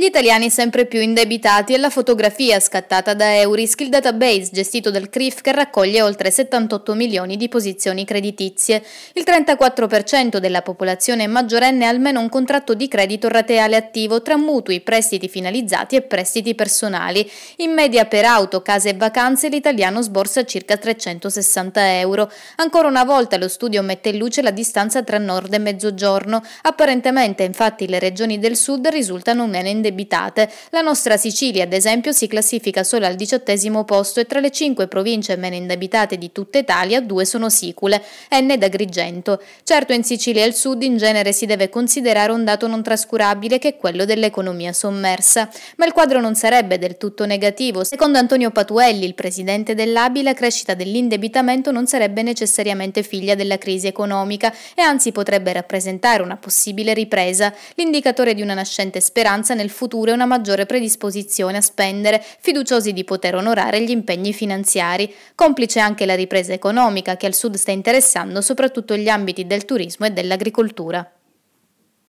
Gli italiani sempre più indebitati e la fotografia scattata da Eurisk, il database gestito dal CRIF che raccoglie oltre 78 milioni di posizioni creditizie. Il 34% della popolazione maggiorenne ha almeno un contratto di credito rateale attivo tra mutui, prestiti finalizzati e prestiti personali. In media per auto, case e vacanze l'italiano sborsa circa 360 euro. Ancora una volta lo studio mette in luce la distanza tra nord e mezzogiorno. Apparentemente infatti le regioni del sud risultano meno indebitate indebitate. La nostra Sicilia, ad esempio, si classifica solo al diciottesimo posto e tra le cinque province meno indebitate di tutta Italia, due sono sicule, N ed Agrigento. Certo in Sicilia e al Sud in genere si deve considerare un dato non trascurabile che è quello dell'economia sommersa, ma il quadro non sarebbe del tutto negativo. Secondo Antonio Patuelli, il presidente dell'ABI, la crescita dell'indebitamento non sarebbe necessariamente figlia della crisi economica e anzi potrebbe rappresentare una possibile ripresa, l'indicatore di una nascente speranza nel nel futuro e una maggiore predisposizione a spendere, fiduciosi di poter onorare gli impegni finanziari. Complice anche la ripresa economica che al sud sta interessando soprattutto gli ambiti del turismo e dell'agricoltura.